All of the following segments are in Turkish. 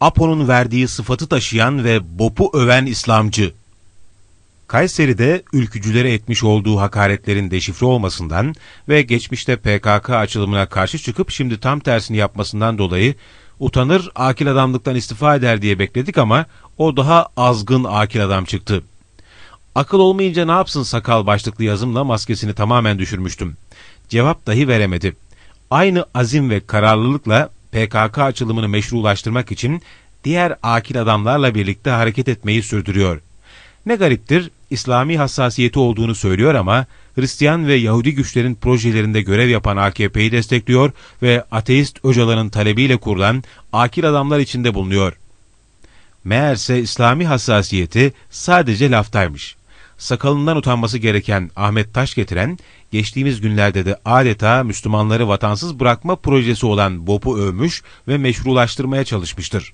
Apo'nun verdiği sıfatı taşıyan ve Bop'u öven İslamcı. Kayseri'de ülkücülere etmiş olduğu hakaretlerin deşifre olmasından ve geçmişte PKK açılımına karşı çıkıp şimdi tam tersini yapmasından dolayı utanır akil adamlıktan istifa eder diye bekledik ama o daha azgın akil adam çıktı. Akıl olmayınca ne yapsın sakal başlıklı yazımla maskesini tamamen düşürmüştüm. Cevap dahi veremedi. Aynı azim ve kararlılıkla PKK açılımını meşrulaştırmak için diğer akil adamlarla birlikte hareket etmeyi sürdürüyor. Ne gariptir, İslami hassasiyeti olduğunu söylüyor ama Hristiyan ve Yahudi güçlerin projelerinde görev yapan AKP'yi destekliyor ve ateist Öcalan'ın talebiyle kurulan akil adamlar içinde bulunuyor. Meğerse İslami hassasiyeti sadece laftaymış sakalından utanması gereken Ahmet Taş getiren, geçtiğimiz günlerde de adeta Müslümanları vatansız bırakma projesi olan BOP'u övmüş ve meşrulaştırmaya çalışmıştır.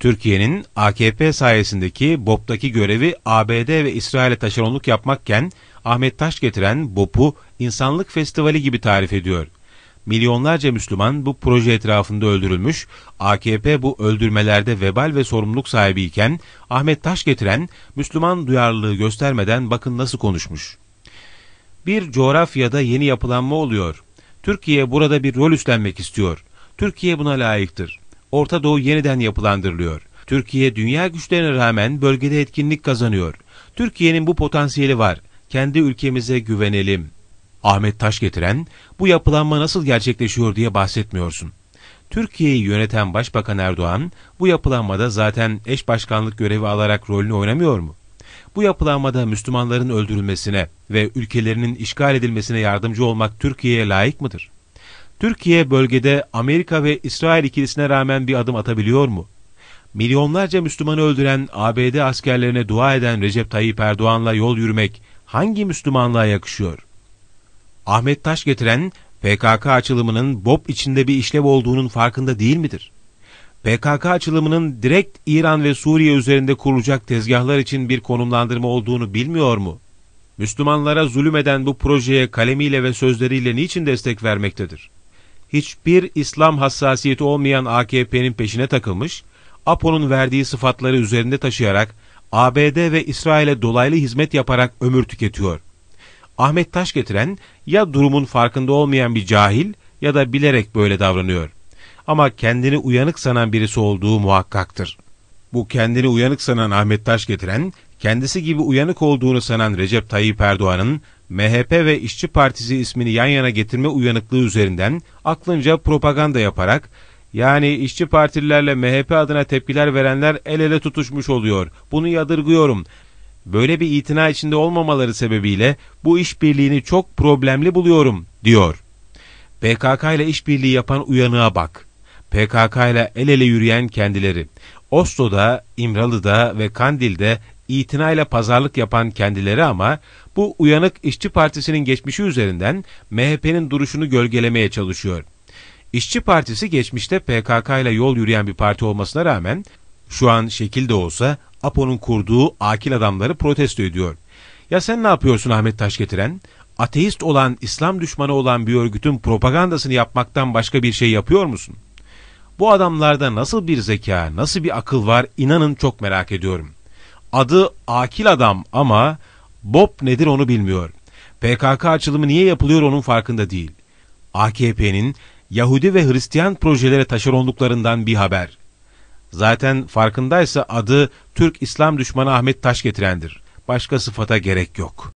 Türkiye'nin AKP sayesindeki BOP'taki görevi ABD ve İsrail'e taşeronluk yapmakken Ahmet Taş getiren BOP'u insanlık festivali gibi tarif ediyor. Milyonlarca Müslüman bu proje etrafında öldürülmüş, AKP bu öldürmelerde vebal ve sorumluluk sahibiyken Ahmet Taş getiren Müslüman duyarlılığı göstermeden bakın nasıl konuşmuş. Bir coğrafyada yeni yapılanma oluyor. Türkiye burada bir rol üstlenmek istiyor. Türkiye buna layıktır. Orta Doğu yeniden yapılandırılıyor. Türkiye dünya güçlerine rağmen bölgede etkinlik kazanıyor. Türkiye'nin bu potansiyeli var. Kendi ülkemize güvenelim.'' Ahmet Taş getiren bu yapılanma nasıl gerçekleşiyor diye bahsetmiyorsun. Türkiye'yi yöneten Başbakan Erdoğan bu yapılanmada zaten eş başkanlık görevi alarak rolünü oynamıyor mu? Bu yapılanmada Müslümanların öldürülmesine ve ülkelerinin işgal edilmesine yardımcı olmak Türkiye'ye layık mıdır? Türkiye bölgede Amerika ve İsrail ikilisine rağmen bir adım atabiliyor mu? Milyonlarca Müslümanı öldüren ABD askerlerine dua eden Recep Tayyip Erdoğan'la yol yürümek hangi Müslümanlığa yakışıyor?'' Ahmet Taş getiren PKK açılımının BOP içinde bir işlev olduğunun farkında değil midir? PKK açılımının direkt İran ve Suriye üzerinde kurulacak tezgahlar için bir konumlandırma olduğunu bilmiyor mu? Müslümanlara zulüm eden bu projeye kalemiyle ve sözleriyle niçin destek vermektedir? Hiçbir İslam hassasiyeti olmayan AKP'nin peşine takılmış, APO'nun verdiği sıfatları üzerinde taşıyarak ABD ve İsrail'e dolaylı hizmet yaparak ömür tüketiyor.'' Ahmet Taş getiren ya durumun farkında olmayan bir cahil ya da bilerek böyle davranıyor. Ama kendini uyanık sanan birisi olduğu muhakkaktır. Bu kendini uyanık sanan Ahmet Taş getiren, kendisi gibi uyanık olduğunu sanan Recep Tayyip Erdoğan'ın MHP ve İşçi Partisi ismini yan yana getirme uyanıklığı üzerinden aklınca propaganda yaparak yani işçi partilerle MHP adına tepkiler verenler el ele tutuşmuş oluyor. Bunu yadırgıyorum böyle bir itina içinde olmamaları sebebiyle bu işbirliğini çok problemli buluyorum, diyor. PKK ile işbirliği yapan uyanığa bak. PKK ile el ele yürüyen kendileri. Oslo'da, İmralı'da ve Kandil'de itinayla pazarlık yapan kendileri ama bu uyanık işçi partisinin geçmişi üzerinden MHP'nin duruşunu gölgelemeye çalışıyor. İşçi Partisi geçmişte PKK ile yol yürüyen bir parti olmasına rağmen şu an şekilde olsa Apo'nun kurduğu akil adamları protesto ediyor. Ya sen ne yapıyorsun Ahmet Taş getiren? Ateist olan, İslam düşmanı olan bir örgütün propagandasını yapmaktan başka bir şey yapıyor musun? Bu adamlarda nasıl bir zeka, nasıl bir akıl var inanın çok merak ediyorum. Adı akil adam ama Bob nedir onu bilmiyor. PKK açılımı niye yapılıyor onun farkında değil. AKP'nin Yahudi ve Hristiyan projelere taşeronluklarından bir haber. Zaten farkındaysa adı Türk İslam düşmanı Ahmet Taş getirendir. Başka sıfata gerek yok.